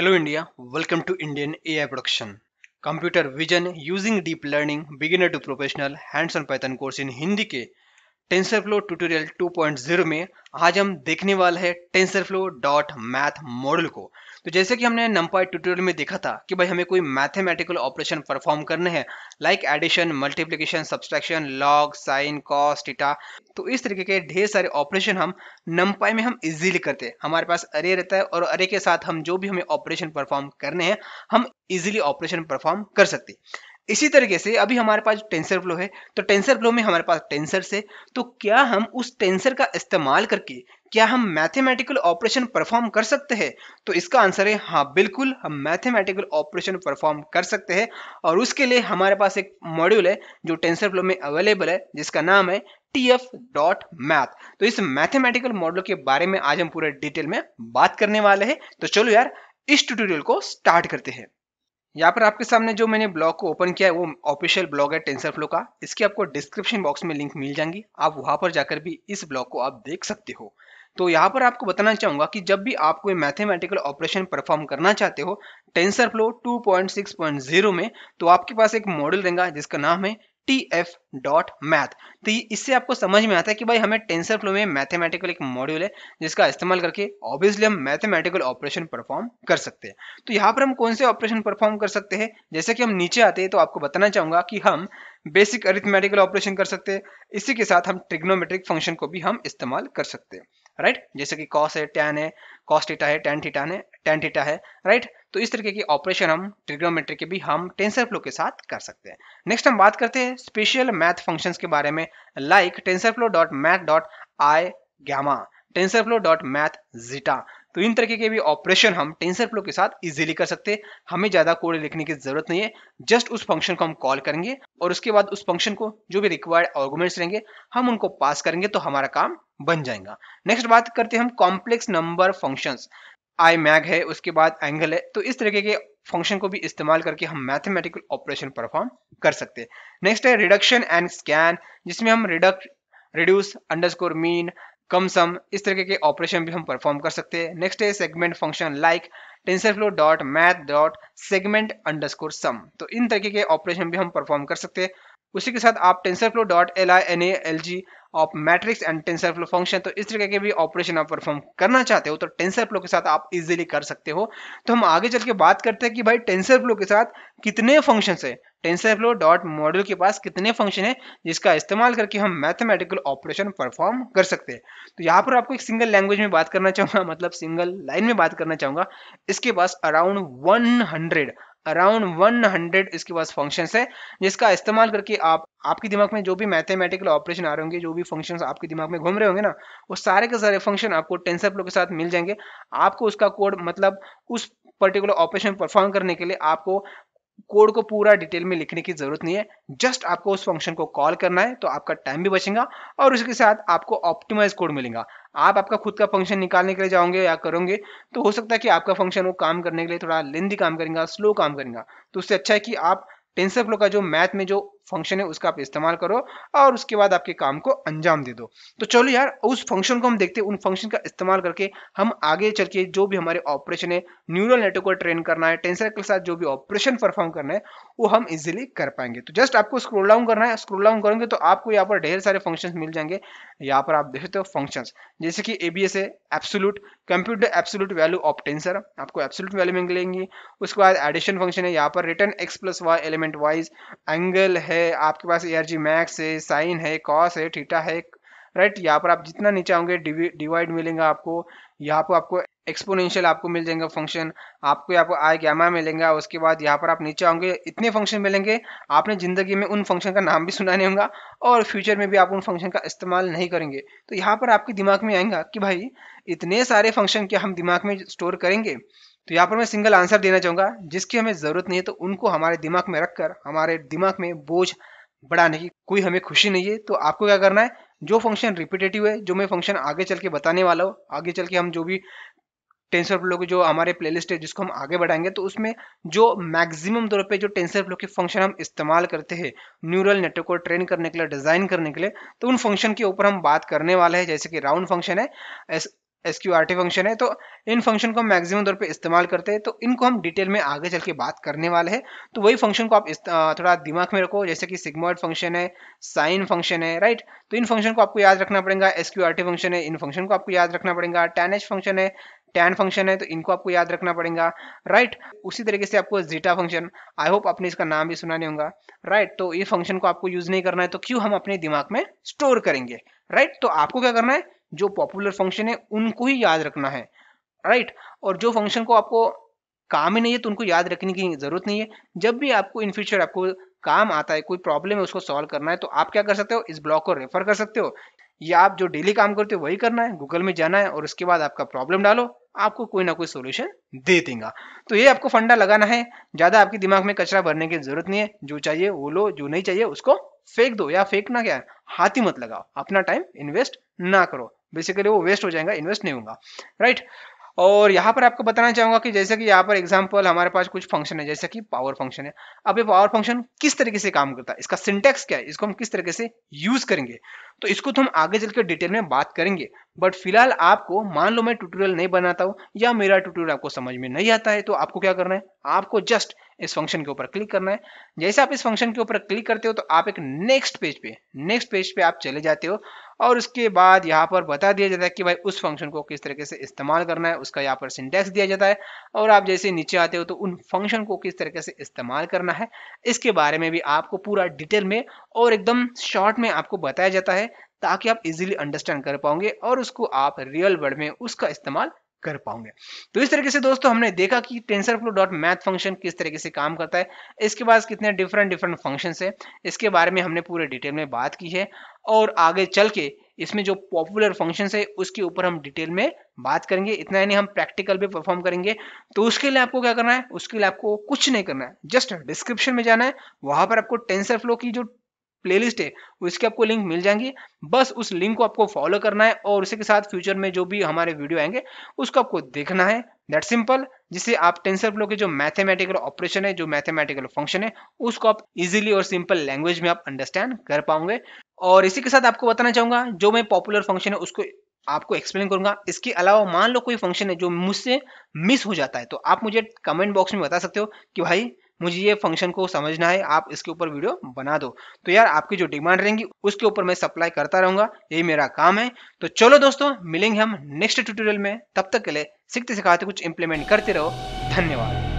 hello India welcome to Indian A I production computer vision using deep learning beginner to professional hands on python course in Hindi के tensor flow tutorial zero में आज हम देखने वाले हैं TensorFlow dot math model को तो जैसे कि हमने नम्पाई ट्यूटोरियल में देखा था कि भाई हमें कोई मैथमेटिकल ऑपरेशन परफॉर्म करने हैं like addition multiplication subtraction log sine cos theta तो इस तरीके के ढेर सारे ऑपरेशन हम नम्पाई में हम इजीली करते हैं हमारे पास अरे रहता है और अरे के साथ हम जो भी हमें ऑपरेशन परफॉर्म करने हैं हम इजिली ऑपरेशन परफॉर्म कर सकते हैं इसी तरीके से अभी हमारे पास टेंसर फ्लो है तो टेंसर फ्लो में हमारे पास टेंसर है तो क्या हम उस टेंसर का इस्तेमाल करके क्या हम मैथमेटिकल ऑपरेशन परफॉर्म कर सकते हैं तो इसका आंसर है हाँ बिल्कुल हम मैथमेटिकल ऑपरेशन परफॉर्म कर सकते हैं और उसके लिए हमारे पास एक मॉड्यूल है जो टेंसर फ्लो में अवेलेबल है जिसका नाम है टी एफ डॉट मैथ तो इस मैथमेटिकल मॉडल के बारे में आज हम पूरे डिटेल में बात करने वाले हैं तो चलो यार इस ट्यूटोरियल को स्टार्ट करते हैं यहाँ पर आपके सामने जो मैंने ब्लॉग को ओपन किया है वो ऑफिशियल ब्लॉग है टेंसर फ्लो का इसकी आपको डिस्क्रिप्शन बॉक्स में लिंक मिल जाएंगी आप वहाँ पर जाकर भी इस ब्लॉग को आप देख सकते हो तो यहाँ पर आपको बताना चाहूँगा कि जब भी आप कोई मैथमेटिकल ऑपरेशन परफॉर्म करना चाहते हो टेंसर फ्लो 2.6.0 में तो आपके पास एक मॉडल रहेगा जिसका नाम है टी एफ डॉट मैथ तो इससे आपको समझ में आता है कि भाई हमें टेंसर फ्लो में मैथमेटिकल एक मॉड्यूल है जिसका इस्तेमाल करके ऑब्वियसली हम मैथमेटिकल ऑपरेशन परफॉर्म कर सकते हैं तो यहाँ पर हम कौन से ऑपरेशन परफॉर्म कर सकते हैं जैसे कि हम नीचे आते हैं तो आपको बताना चाहूंगा कि हम बेसिक अरिथमेटिकल ऑपरेशन कर सकते हैं इसी के साथ हम ट्रिग्नोमेट्रिक फंक्शन को भी हम इस्तेमाल कर सकते हैं राइट जैसे कि कॉस है टैन है कॉस टीटा है टैन टीटा है टेन थीटा है राइट तो इस तरीके की ऑपरेशन हम ट्रिग्नोमेट्री के भी हम टेंसर फ्लो के साथ कर सकते हैं नेक्स्ट हम बात करते हैं स्पेशल मैथ फंक्शंस के बारे में like TensorFlow dot math dot I gamma TensorFlow dot math zeta तो इन तरीके के भी ऑपरेशन हम टेंसर फ्लो के साथ इजीली कर सकते हैं हमें ज़्यादा कोड लिखने की ज़रूरत नहीं है जस्ट उस फंक्शन को हम कॉल करेंगे और उसके बाद उस फंक्शन को जो भी रिक्वायर्ड आर्गूमेंट्स रहेंगे हम उनको पास करेंगे तो हमारा काम बन जाएगा नेक्स्ट बात करते हैं हम complex number functions imag है उसके बाद एंगल है तो इस तरीके के फंक्शन को भी इस्तेमाल करके हम मैथमेटिकल ऑपरेशन परफॉर्म कर सकते हैं नेक्स्ट है रिडक्शन एंड स्कैन जिसमें हम reduct reduce underscore mean cum sum इस तरीके के ऑपरेशन भी हम परफॉर्म कर सकते हैं नेक्स्ट है segment function like TensorFlow dot math dot segment underscore sum तो इन तरीके के ऑपरेशन भी हम परफॉर्म कर सकते हैं उसी के साथ आप TensorFlow dot L I N A L G of matrix and TensorFlow function तो इस तरीके के भी ऑपरेशन आप परफॉर्म करना चाहते हो तो टेंसर फ्लो के साथ आप इजीली कर सकते हो तो हम आगे चल के बात करते हैं कि भाई टेंसर फ्लो के साथ कितने फंक्शन है टेंसर फ्लो डॉट मॉडल के पास कितने फंक्शन है जिसका इस्तेमाल करके हम मैथमेटिकल ऑपरेशन परफॉर्म कर सकते हैं तो यहाँ पर आपको एक सिंगल लैंग्वेज में बात करना चाहूंगा मतलब सिंगल लाइन में बात करना चाहूंगा इसके पास अराउंड हंड्रेड अराउंड 100 इसके पास फंक्शन है जिसका इस्तेमाल करके आप आपके दिमाग में जो भी मैथमेटिकल ऑपरेशन आ रहे होंगे जो भी फंक्शन आपके दिमाग में घूम रहे होंगे ना वो सारे के सारे फंक्शन आपको टेंसर फ्लो के साथ मिल जाएंगे आपको उसका कोड मतलब उस पर्टिकुलर ऑपरेशन परफॉर्म करने के लिए आपको कोड को पूरा डिटेल में लिखने की जरूरत नहीं है जस्ट आपको उस फंक्शन को कॉल करना है तो आपका टाइम भी बचेगा और उसके साथ आपको ऑप्टिमाइज कोड मिलेगा आप आपका खुद का फंक्शन निकालने के लिए जाओगे या करोगे तो हो सकता है कि आपका फंक्शन वो काम करने के लिए थोड़ा लेंदी काम करेगा स्लो काम करेगा तो उससे अच्छा है कि आप टेंसर फ्लो का जो मैथ में जो फंक्शन है उसका आप इस्तेमाल करो और उसके बाद आपके काम को अंजाम दे दो तो चलो यार उस फंक्शन को हम देखते हैं उन फंक्शन का इस्तेमाल करके हम आगे चल के जो भी हमारे ऑपरेशन है न्यूरल नेटवर्क को ट्रेन करना है टेंसर के साथ जो भी ऑपरेशन परफॉर्म करना है वो हम इजिली कर पाएंगे तो जस्ट आपको स्क्रोल डाउन करना है स्क्रोल डाउन करेंगे तो आपको यहाँ पर ढेर सारे फंक्शन मिल जाएंगे यहाँ पर आप देख सकते हो फंक्शन जैसे कि ए है S compute computer absolute value of tensor आपको एप्सोलूट वैल्यू मिलेंगी उसके बाद एडिशन फंक्शन है यहाँ पर return X plus Y element wise angle है आपके पास ए आर जी मैक्स है साइन है कॉस है ठीटा है राइट यहाँ पर आप जितना नीचे होंगे डिवाइड मिलेंगे आपको यहाँ पर आपको एक्सपोनेंशियल आपको मिल जाएंगे फंक्शन आपको यहाँ पर आई गैमा मिलेगा उसके बाद यहाँ पर आप नीचे आओगे इतने फंक्शन मिलेंगे आपने ज़िंदगी में उन फंक्शन का नाम भी सुना नहीं होगा और फ्यूचर में भी आप उन फंक्शन का इस्तेमाल नहीं करेंगे तो यहाँ पर आपके दिमाग में आएगा कि भाई इतने सारे फंक्शन क्या हम दिमाग में स्टोर करेंगे तो यहाँ पर मैं सिंगल आंसर देना चाहूंगा जिसकी हमें ज़रूरत नहीं है तो उनको हमारे दिमाग में रखकर हमारे दिमाग में बोझ बढ़ाने की कोई हमें खुशी नहीं है तो आपको क्या करना है जो फंक्शन रिपीटेटिव है जो मैं फंक्शन आगे चल के बताने वाला हूँ आगे चल के हम जो भी टेंसर फ्लो के जो हमारे प्लेलिस्ट है जिसको हम आगे बढ़ाएंगे तो उसमें जो मैक्सिमम तौर पे जो टेंसर फ्लो के फंक्शन हम इस्तेमाल करते हैं न्यूरल नेटवर्क को ट्रेन करने के लिए डिज़ाइन करने के लिए तो उन फंक्शन के ऊपर हम बात करने वाले हैं जैसे कि राउंड फंक्शन है S Q R T function है तो इन फंक्शन को हम मैक्सिमम तौर पे इस्तेमाल करते हैं तो इनको हम डिटेल में आगे चल के बात करने वाले हैं तो वही फंक्शन को आप थोड़ा दिमाग में रखो जैसे कि सिग्मोइड फंक्शन है साइन फंक्शन है राइट तो इन फंक्शन को आपको याद रखना पड़ेगा S Q R T function है इन फंक्शन को आपको याद रखना पड़ेगा टैन एच फंक्शन है टैन फंक्शन है तो इनको आपको याद रखना पड़ेगा राइट उसी तरीके से आपको जीटा फंक्शन आई होप आपने इसका नाम भी सुना नहीं होगा राइट तो ये फंक्शन को आपको यूज नहीं करना है तो क्यों हम अपने दिमाग में स्टोर करेंगे राइट तो आपको क्या करना है जो पॉपुलर फंक्शन है उनको ही याद रखना है राइट और जो फंक्शन को आपको काम ही नहीं है तो उनको याद रखने की ज़रूरत नहीं है जब भी आपको इन फ्यूचर आपको काम आता है कोई प्रॉब्लम है उसको सॉल्व करना है तो आप क्या कर सकते हो इस ब्लॉक को रेफर कर सकते हो या आप जो डेली काम करते हो वही करना है गूगल में जाना है और उसके बाद आपका प्रॉब्लम डालो आपको कोई ना कोई सोल्यूशन दे देगा तो ये आपको फंडा लगाना है ज़्यादा आपके दिमाग में कचरा भरने की जरूरत नहीं है जो चाहिए वो लो जो नहीं चाहिए उसको फेंक दो या फेंकना क्या है हाथी मत लगाओ अपना टाइम इन्वेस्ट ना करो बेसिकली वो वेस्ट हो जाएगा इन्वेस्ट नहीं होगा राइट और यहाँ पर आपको बताना चाहूंगा कि जैसे कि यहाँ पर एग्जाम्पल हमारे पास कुछ फंक्शन है जैसे कि पावर फंक्शन है अब ये पावर फंक्शन किस तरीके से काम करता है इसका सिंटेक्स क्या है इसको हम किस तरीके से यूज करेंगे तो इसको तो हम आगे चल के डिटेल में बात करेंगे बट फिलहाल आपको मान लो मैं ट्यूटोरियल नहीं बनाता हूँ या मेरा ट्यूटोरियल आपको समझ में नहीं आता है तो आपको क्या करना है आपको जस्ट इस फंक्शन के ऊपर क्लिक करना है जैसे आप इस फंक्शन के ऊपर क्लिक करते हो तो आप एक नेक्स्ट पेज पे नेक्स्ट पेज पे आप चले जाते हो और उसके बाद यहाँ पर बता दिया जाता है कि भाई उस फंक्शन को किस तरीके से इस्तेमाल करना है उसका यहाँ पर सिंटेक्स दिया जाता है और आप जैसे नीचे आते हो तो उन फंक्शन को किस तरीके से इस्तेमाल करना है इसके बारे में भी आपको पूरा डिटेल में और एकदम शॉर्ट में आपको बताया जाता है ताकि आप इजीली अंडरस्टैंड कर पाओगे और उसको आप रियल वर्ल्ड में उसका इस्तेमाल कर पाओगे तो इस तरीके से दोस्तों हमने देखा कि TensorFlow dot math function किस तरीके से काम करता है इसके बाद कितने डिफरेंट डिफरेंट फंक्शन है इसके बारे में हमने पूरे डिटेल में बात की है और आगे चल के इसमें जो पॉपुलर फंक्शन है उसके ऊपर हम डिटेल में बात करेंगे इतना ही नहीं हम प्रैक्टिकल भी परफॉर्म करेंगे तो उसके लिए आपको क्या करना है उसके लिए आपको कुछ नहीं करना है जस्ट डिस्क्रिप्शन में जाना है वहां पर आपको टेंसर फ्लो की जो प्लेलिस्ट है उसके आपको लिंक मिल जाएंगी बस उस लिंक को आपको फॉलो करना है और उसी के साथ फ्यूचर में जो भी हमारे वीडियो आएंगे उसको आपको देखना है दैट सिंपल जिससे आप टेंसर फ्लो के जो मैथमेटिकल ऑपरेशन है जो मैथमेटिकल फंक्शन है उसको आप इजीली और सिंपल लैंग्वेज में आप अंडरस्टैंड कर पाओगे और इसी के साथ आपको बताना चाहूंगा जो मैं पॉपुलर फंक्शन है उसको आपको एक्सप्लेन करूंगा इसके अलावा मान लो कोई फंक्शन है जो मुझसे मिस हो जाता है तो आप मुझे कमेंट बॉक्स में बता सकते हो कि भाई मुझे ये फंक्शन को समझना है आप इसके ऊपर वीडियो बना दो तो यार आपकी जो डिमांड रहेंगी उसके ऊपर मैं सप्लाई करता रहूंगा यही मेरा काम है तो चलो दोस्तों मिलेंगे हम नेक्स्ट ट्यूटोरियल में तब तक के लिए सीखते सिखाते कुछ इंप्लीमेंट करते रहो धन्यवाद